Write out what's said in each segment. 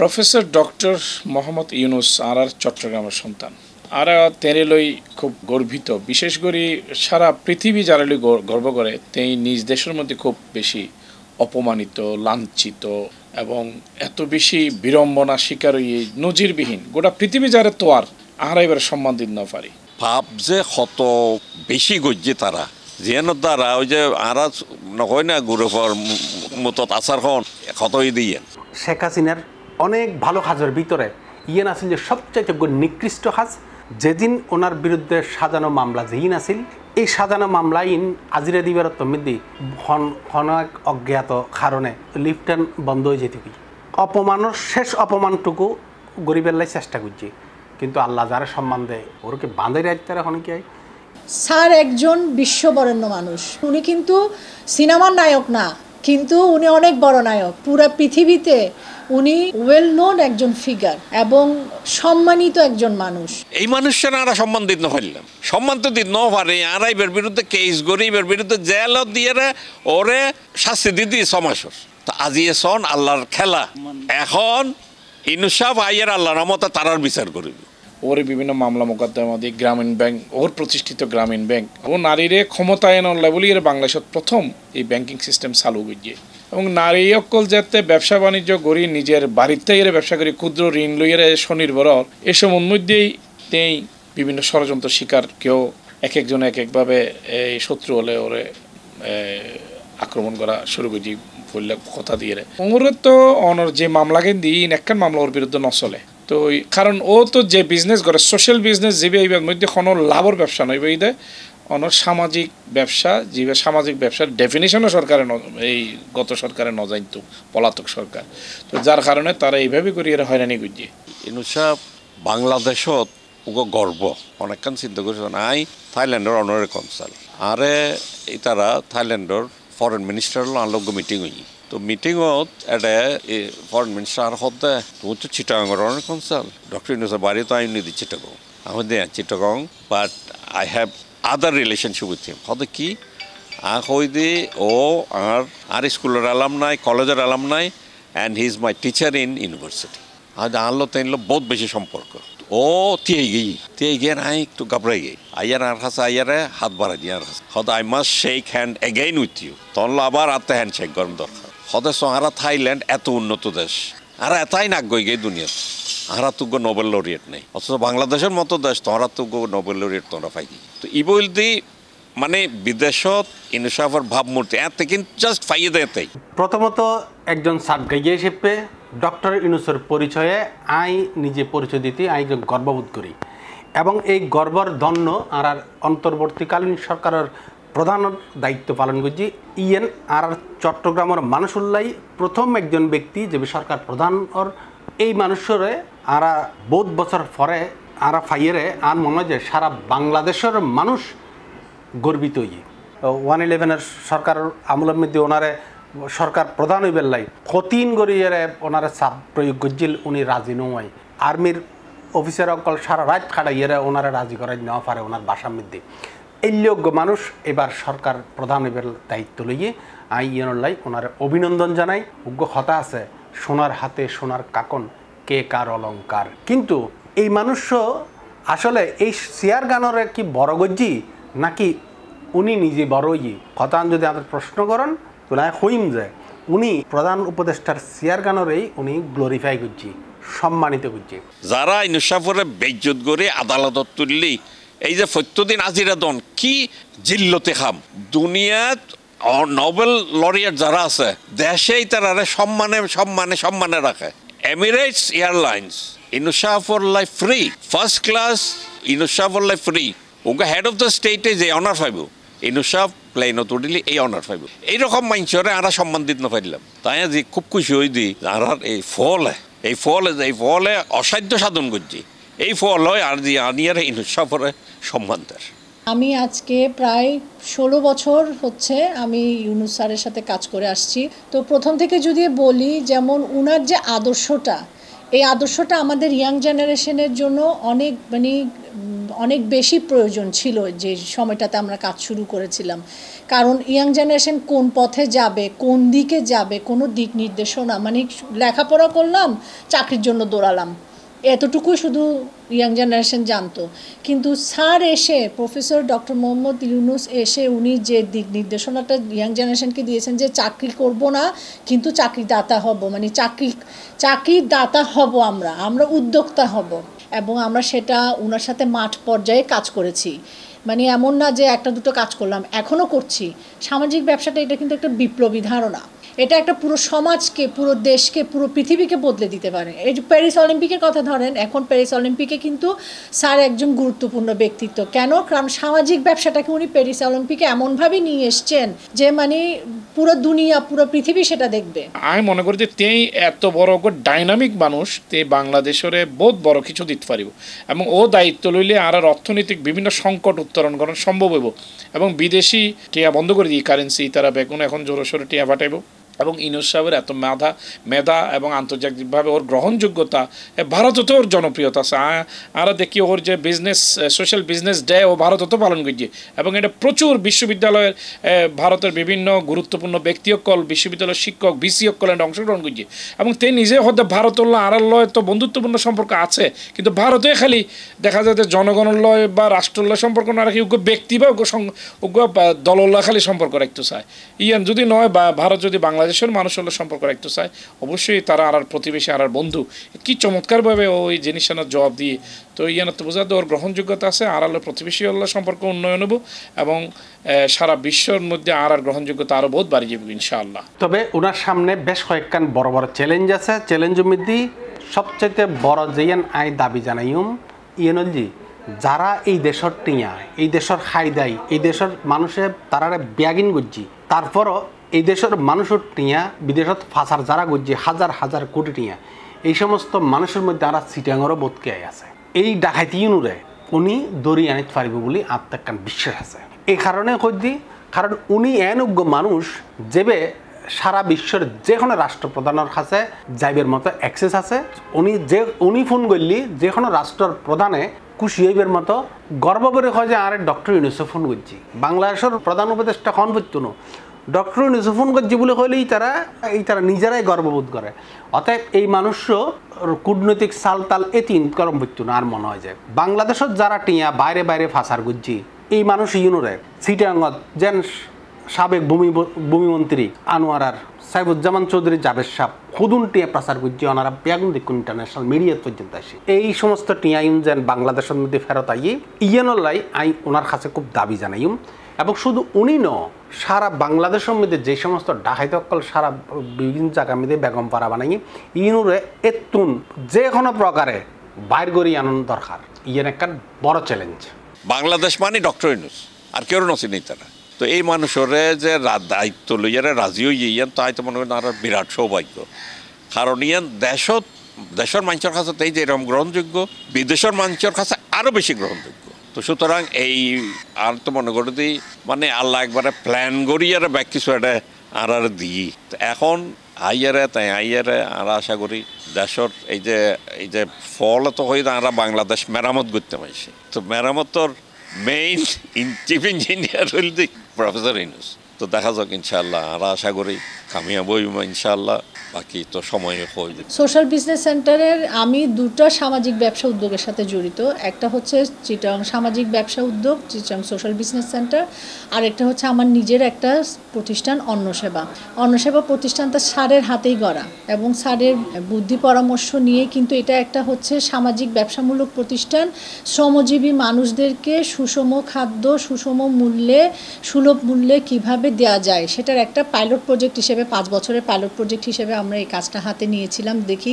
Professor doctor Mohammad Yunus আর আর চট্টগ্রামের সন্তান আর লই খুব গর্বিত বিশেষ করে সারা পৃথিবী যারা গর্ব করে তেই নিজ দেশের মধ্যে খুব বেশি অপমানিত লাঞ্ছিত এবং এত বেশি বিড়ম্বনা শিকার হইয়ে নজিরবিহীন গোটা পৃথিবী যারা তোয়ার আহারা এবার সম্মান দিন না পারি ভাব যে কত বেশি গজ্জে তারা যেন তারা ওই যে আরা নহয় না গুরুফর মতো আচার হন ক্ষতই দিয়ে শেখ হাসিনার অনেক ভালো হাজের ভিতরে ইয়েন আসিল যে সবচেয়ে নিকৃষ্ট হাজ যেদিন ওনার বিরুদ্ধে সাজানো মামলা যেই আসিল এই সাজানো মামলা ইন আজিরা দিবার তমিদি হন হন এক অজ্ঞাত কারণে লিফটেন বন্ধ হয়ে যেতে অপমানের শেষ অপমানটুকু গরিবের লাই চেষ্টা করছি কিন্তু আল্লাহ যারা সম্মান দেয় ওরকে বাঁধে রাখতে তারা কি স্যার একজন বিশ্ববরেণ্য মানুষ উনি কিন্তু সিনেমার নায়ক না কিন্তু উনি অনেক বড় নায়ক পুরা পৃথিবীতে উনি ওয়েল নোন একজন ফিগার এবং সম্মানিত একজন মানুষ এই মানুষের আরা সম্মান দিত হইলাম সম্মান তো দিত পারে আর এবার বিরুদ্ধে কেস গরিবের বিরুদ্ধে জেল দিয়ে ওরে শাস্তি দিদি ছমাসর তো আজি সন আল্লাহর খেলা এখন ইনুসাফ আইয়ের আল্লাহর মতো তারার বিচার করিবে ওর বিভিন্ন মামলা মোকদ্দমাদি গ্রামীণ ব্যাংক ওর প্রতিষ্ঠিত গ্রামীণ ব্যাংক ও নারীরে ক্ষমতায়নের লেভেলি এর বাংলাদেশত প্রথম এই ব্যাংকিং সিস্টেম চালু করিয়ে এবং নারী অকল যাতে ব্যবসা বাণিজ্য করি নিজের বাড়িতে এর ব্যবসা করি ক্ষুদ্র ঋণ লইয়ের স্বনির্ভর এসব মধ্যেই তেই বিভিন্ন ষড়যন্ত্র শিকার কেউ এক একজন এক একভাবে এই শত্রু হলে ওরে আক্রমণ করা শুরু করছি কথা দিয়ে ওর তো অনর যে মামলা কেন দিন একখান মামলা ওর বিরুদ্ধে নচলে তো কারণ ও তো যে বিজনেস করে সোশ্যাল বিজনেস যেবে এইবার মধ্যে কোনো লাভর ব্যবসা নয় এইদে অন সামাজিক ব্যবসা যে সামাজিক ব্যবসার ডেফিনেশনও সরকারে এই গত সরকারে তো পলাতক সরকার তো যার কারণে তারা এইভাবে করি এরা হয়রানি গুজিয়ে এনুসা বাংলাদেশত উগ গর্ব অনেকক্ষণ চিন্তা করছে নাই থাইল্যান্ডের অনারে কনসাল আরে এই তারা থাইল্যান্ডের ফরেন মিনিস্টার আনলগ্য মিটিং হই তো মিটিঙত এটা ফরেন মিনিস্টার হতে তুমি তো চিটাগংর কনসাল ডক্টর ইউনুসের বাড়ি তো আইন নিদি চিটাগং আমি দে Chittagong but I have other relationship with him হতে কি আ হই দি ও আর আর স্কুলের আলাম নাই কলেজের আলাম নাই and he is my teacher in university আর আনলো তেনলো বহুত বেশি সম্পর্ক ও তিয়ে গেই তিয়ে গিয়ে আই একটু গাবড়াই গেই আইয়ার আর হাসা আইয়ারে হাত বাড়াই দিয়ে আর হাসা হয়তো I must shake hand again with you তখন আবার আত্মা হ্যান্ড শেক গরম দরকার হদেশ সহারা থাইল্যান্ড এত উন্নত দেশ আর এতাই নাক গে দুনিয়া আহারা তুগ্য নোবেল লরিয়েট নেই অথচ বাংলাদেশের মতো দেশ তোমরা তুগ্য নোবেল লরিয়েট তোমরা পাই তো ই বলতে মানে বিদেশত ইনসাফের ভাবমূর্তি এতে কিন্তু জাস্ট ফাইয়ে দেয় প্রথমত একজন সাবগাইয়া হিসেবে ডক্টর ইনুসের পরিচয়ে আই নিজে পরিচয় দিতে আই গর্ববোধ করি এবং এই গর্বর ধন্য আর অন্তর্বর্তীকালীন সরকারের প্রধান দায়িত্ব পালন করছি ইএন e আর চট্টগ্রামের মানুষুল্লাই প্রথম একজন ব্যক্তি যে সরকার প্রধান ওর এই মানুষরে আরা বহুত বছর পরে আরা ফাইয়েরে আর মনে হয় যে সারা বাংলাদেশের মানুষ গর্বিত ইয়ে ওয়ান ইলেভেনের সরকার আমলের মধ্যে ওনারে সরকার প্রধান হইবেন লাই কতিন গরিয়ারে ওনারে চাপ প্রয়োগ করছিল উনি রাজি নয় আর্মির অফিসার অকল সারা রাত খাটাইয়ারে ওনারে রাজি করাই নেওয়া পারে ওনার বাসার মধ্যে এই যোগ্য মানুষ এবার সরকার এবার দায়িত্ব লইয়ে আই ইয়ানুল্লাহ ওনার অভিনন্দন জানাই উগ্র হতা আছে সোনার হাতে সোনার কাকন কে কার অলঙ্কার কিন্তু এই মানুষ আসলে এই সিয়ার গানরে কি বড় গজ্জি নাকি উনি নিজে বড়ই ইয়ে? হতান যদি আমাদের প্রশ্ন করেন তোলায় হইম যে উনি প্রধান উপদেষ্টার সিয়ার গানরেই উনি গ্লোরিফাই করছি সম্মানিত করছি যারা ইনসাফরে বেজ্জত করে আদালতত তুললি এই যে ফত্যদিন আজিরাদন কি জিল্লতে খাম দুনিয়াত নোবেল লরিয়ার যারা আছে দেশেই তারা সম্মানে সম্মানে সম্মানে রাখে Emirates Airlines life free first class life free okay head of the স্টেটে যে অনার পাইব ইনুসাফ প্লেনত উঠিলে এই অনার পাইব এইরকম মানুষরে আরা সম্মান দিত না পারলাম তাই যে খুব খুশি হয়ে দি আর এই ফল এই ফল এই ফলে অসাধ্য সাধন করছি এই ফল হয় আর আনিয়ার এই সফরে সম্মান আমি আজকে প্রায় ষোলো বছর হচ্ছে আমি ইউনুস স্যারের সাথে কাজ করে আসছি তো প্রথম থেকে যদি বলি যেমন উনার যে আদর্শটা এই আদর্শটা আমাদের ইয়াং জেনারেশনের জন্য অনেক মানে অনেক বেশি প্রয়োজন ছিল যে সময়টাতে আমরা কাজ শুরু করেছিলাম কারণ ইয়াং জেনারেশন কোন পথে যাবে কোন দিকে যাবে কোনো দিক নির্দেশনা মানে লেখাপড়া করলাম চাকরির জন্য দৌড়ালাম এতটুকু শুধু ইয়াং জেনারেশন জানতো কিন্তু স্যার এসে প্রফেসর ডক্টর মোহাম্মদ ইউনুস এসে উনি যে দিক নির্দেশনাটা ইয়াং জেনারেশনকে দিয়েছেন যে চাকরি করব না কিন্তু চাকরিদাতা হব মানে চাকরি চাকরির দাতা হব আমরা আমরা উদ্যোক্তা হব এবং আমরা সেটা ওনার সাথে মাঠ পর্যায়ে কাজ করেছি মানে এমন না যে একটা দুটো কাজ করলাম এখনও করছি সামাজিক ব্যবসাটা এটা কিন্তু একটা বিপ্লবী ধারণা এটা একটা পুরো সমাজকে পুরো দেশকে পুরো পৃথিবীকে বদলে দিতে পারে এই যে প্যারিস অলিম্পিকের কথা ধরেন এখন প্যারিস অলিম্পিকে কিন্তু স্যার একজন গুরুত্বপূর্ণ ব্যক্তিত্ব কেন কারণ সামাজিক ব্যবসাটাকে উনি প্যারিস অলিম্পিকে এমনভাবে নিয়ে এসছেন যে মানে পুরো দুনিয়া পুরো পৃথিবী সেটা দেখবে আমি মনে করি যে তেই এত বড় ডাইনামিক মানুষ তে বাংলাদেশরে বহুত বড় কিছু দিতে পারিব এবং ও দায়িত্ব লইলে আর অর্থনৈতিক বিভিন্ন সংকট উত্তরণ করা সম্ভব হইব এবং বিদেশি টিয়া বন্ধ করে দিই কারেন্সি তারা বেগুন এখন জোরসোরে টিয়া পাঠাইব এবং ইনুস সাহেবের এত মেধা মেধা এবং আন্তর্জাতিকভাবে ওর গ্রহণযোগ্যতা ভারতে তো ওর জনপ্রিয়তা আছে আর দেখি ওর যে বিজনেস সোশ্যাল বিজনেস ডে ও ভারত তো পালন করছে এবং এটা প্রচুর বিশ্ববিদ্যালয়ের ভারতের বিভিন্ন গুরুত্বপূর্ণ ব্যক্তিসকল বিশ্ববিদ্যালয়ের শিক্ষক বিসিসকল এটা অংশগ্রহণ করছে এবং তে নিজে হয়তো ভারতের আর লয় তো বন্ধুত্বপূর্ণ সম্পর্ক আছে কিন্তু ভারতে খালি দেখা যায় যে জনগণের লয় বা রাষ্ট্রলয় সম্পর্ক না রাখি উগ্র ব্যক্তি বা উগ্র উগ্র দলল্লা খালি সম্পর্ক রাখতে চায় ইয়ান যদি নয় বা ভারত যদি বাংলাদেশ বাংলাদেশের মানুষ হলো সম্পর্ক রাখতে চায় অবশ্যই তারা আর প্রতিবেশী আর বন্ধু কি চমৎকারভাবে ওই জিনিসটার জবাব দিয়ে তো তো বোঝা ওর গ্রহণযোগ্যতা আছে আর আলো প্রতিবেশী আল্লাহ সম্পর্ক উন্নয়ন হবো এবং সারা বিশ্বর মধ্যে আর আর গ্রহণযোগ্যতা আরও বহুত বাড়িয়ে যাবে ইনশাআল্লাহ তবে ওনার সামনে বেশ কয়েকখান বড় বড় চ্যালেঞ্জ আছে চ্যালেঞ্জ মধ্যে সবচেয়ে বড় যেইয়ান আই দাবি জানাইম ইয়েনজি যারা এই দেশের টিয়া এই দেশের দেয় এই দেশের মানুষের তারা ব্যাগিন গুজি তারপরও এই দেশের মানুষের টিয়া বিদেশত ফাঁসার যারা গজ্জি হাজার হাজার কোটি টিয়া এই সমস্ত মানুষের মধ্যে আর সিটাঙরও বতকে আছে এই ডাকাইতি অনুরে উনি দড়ি আনি পারিব বলে আত্মাকান বিশ্বাস আছে এই কারণে কদি কারণ উনি এনজ্ঞ মানুষ যেবে সারা বিশ্বের যে কোনো রাষ্ট্রপ্রধানের কাছে যাইবের মতো অ্যাক্সেস আছে উনি যে উনি ফোন করলি যে কোনো রাষ্ট্রের প্রধানে খুশি হইবের মতো গর্ব করে হয় যে আরে ডক্টর ইউনুসে ফোন করছি বাংলাদেশের প্রধান উপদেষ্টা কন পর্যন্ত ডক্টর গজ্জি বলে হলেই তারা এই তারা নিজেরাই গর্ববোধ করে অতএব এই মানুষ কূটনৈতিক সালতাল এ তিন করম ভিত্তু না আর মনে হয় যে বাংলাদেশত যারা টিয়া বাইরে বাইরে ফাঁসার গুজ্জি এই মানুষ ইউনোরে সিটাঙ্গত যেন সাবেক ভূমি ভূমিমন্ত্রী আনোয়ারার সাইফুজ্জামান চৌধুরী জাভেদ সাহ খুদুন টিয়া প্রাসার গুজ্জি ওনারা বেগুন দেখুন ইন্টারন্যাশনাল মিডিয়া পর্যন্ত আসে এই সমস্ত টিয়া ইউন যেন বাংলাদেশের মধ্যে ফেরত আইয়ে ইয়েনলাই আই ওনার কাছে খুব দাবি জানাইম এবং শুধু উনি ন সারা বাংলাদেশ মধ্যে যে সমস্ত ডাকাইতকল সারা বিভিন্ন জায়গার মধ্যে বেগম পাড়া বানাই ইনুরে এতুন যে কোনো প্রকারে বাইর করি আনন্দ দরকার ইয়ের একটা বড় চ্যালেঞ্জ বাংলাদেশ মানে ডক্টর ইনুস আর কেউ নচিনি তারা তো এই মানুষরে যে দায়িত্ব লইয়ারে রাজি হইয়ে ইয়ান তাই তো মনে করেন আর বিরাট সৌভাগ্য কারণ ইয়ান দেশত দেশের মানুষের কাছে এই যে এরকম গ্রহণযোগ্য বিদেশের মানুষের কাছে আরও বেশি গ্রহণযোগ্য তো সুতরাং এই আর তো মনে করি মানে আল্লাহ একবারে প্ল্যান করি আর ব্যাক কিছু একটা আর আর দিই এখন আইয়ারে তাই আইয়ারে আর আশা করি দেশর এই যে এই যে ফল তো হয়ে আমরা বাংলাদেশ মেরামত করতে পারছি তো মেরামতর মেইন ইন চিফ ইঞ্জিনিয়ার হইল প্রফেসর ইনুস তো দেখা যাক ইনশাল্লাহ আর আশা করি ইনশাল্লাহ বাকি তো সময় হয়ে সোশ্যাল বিজনেস সেন্টারের আমি দুটো সামাজিক ব্যবসা উদ্যোগের সাথে জড়িত একটা হচ্ছে চিটাং সামাজিক ব্যবসা উদ্যোগ চিটং সোশ্যাল বিজনেস সেন্টার আর একটা হচ্ছে আমার নিজের একটা প্রতিষ্ঠান অন্নসেবা অন্নসেবা প্রতিষ্ঠানটা সারের হাতেই গড়া এবং সারের বুদ্ধি পরামর্শ নিয়ে কিন্তু এটা একটা হচ্ছে সামাজিক ব্যবসামূলক প্রতিষ্ঠান শ্রমজীবী মানুষদেরকে সুষম খাদ্য সুষম মূল্যে সুলভ মূল্যে কিভাবে দেওয়া যায় সেটার একটা পাইলট প্রজেক্ট হিসেবে হিসেবে পাঁচ বছরের পাইলট প্রজেক্ট হিসেবে আমরা এই কাজটা হাতে নিয়েছিলাম দেখি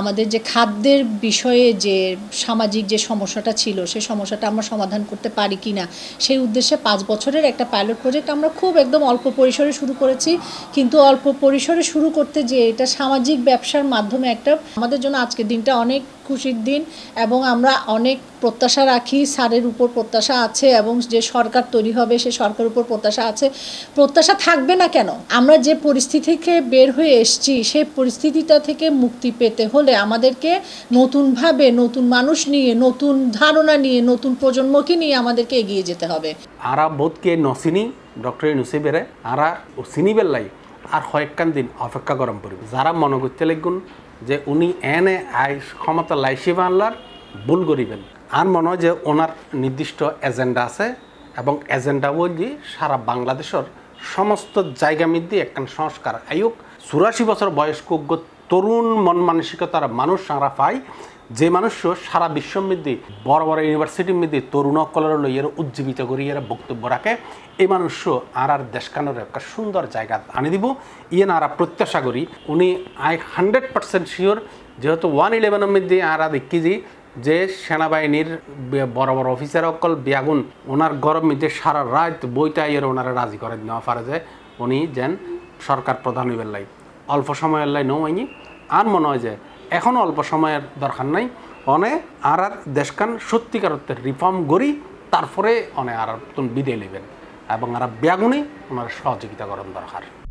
আমাদের যে খাদ্যের বিষয়ে যে সামাজিক যে সমস্যাটা ছিল সেই সমস্যাটা আমরা সমাধান করতে পারি কি না সেই উদ্দেশ্যে পাঁচ বছরের একটা পাইলট প্রজেক্ট আমরা খুব একদম অল্প পরিসরে শুরু করেছি কিন্তু অল্প পরিসরে শুরু করতে যে এটা সামাজিক ব্যবসার মাধ্যমে একটা আমাদের জন্য আজকের দিনটা অনেক খুশির দিন এবং আমরা অনেক প্রত্যাশা রাখি স্যারের উপর প্রত্যাশা আছে এবং যে সরকার তৈরি হবে সে সরকারের উপর প্রত্যাশা আছে প্রত্যাশা থাকবে না কেন আমরা যে পরিস্থিতি থেকে বের হয়ে এসছি সেই পরিস্থিতিটা থেকে মুক্তি পেতে হলে আমাদেরকে নতুনভাবে নতুন মানুষ নিয়ে নতুন ধারণা নিয়ে নতুন প্রজন্মকে নিয়ে আমাদেরকে এগিয়ে যেতে হবে আরা বোধকে নসিনি ডক্টর ইউনুসি আরা আর সিনি বেল্লাই আর কয়েকখান দিন অপেক্ষা গরম পড়বে যারা মনে করতে লাগুন যে উনি এনে আই ক্ষমতা লাইসি বাংলার ভুল করিবেন আর মনে হয় যে ওনার নির্দিষ্ট এজেন্ডা আছে এবং এজেন্ডা বলছি সারা বাংলাদেশের সমস্ত জায়গা মধ্যে একখান সংস্কার আয়োগ চুরাশি বছর বয়স্ক তরুণ মন মানসিকতার মানুষ সারা পায় যে মানুষ সারা বিশ্ব মধ্যে বড় বড় ইউনিভার্সিটি মধ্যে তরুণ অকলের লইয়ের উজ্জীবিত এর বক্তব্য রাখে এই মানুষ আর আর দেশকানোর একটা সুন্দর জায়গা আনি দিব ইয়ে আর প্রত্যাশা করি উনি আই হান্ড্রেড পার্সেন্ট শিওর যেহেতু ওয়ান ইলেভেনের মধ্যে আর দেখি যে যে সেনাবাহিনীর বড় বড় অফিসার অকল বিয়াগুন ওনার গরম মধ্যে সারা রাত বইটা ইয়ের ওনারা রাজি করে নেওয়া পারে যে উনি যেন সরকার প্রধান হইবেন লাই অল্প সময়ের লাই নৌ আইনি আর মনে হয় যে এখনও অল্প সময়ের দরকার নাই অনে আর আর দেশকান সত্যিকারত্বের রিফর্ম করি তারপরে অনে আর নতুন বিদায় নেবেন এবং আর ব্যাগুনি ওনার সহযোগিতা করার দরকার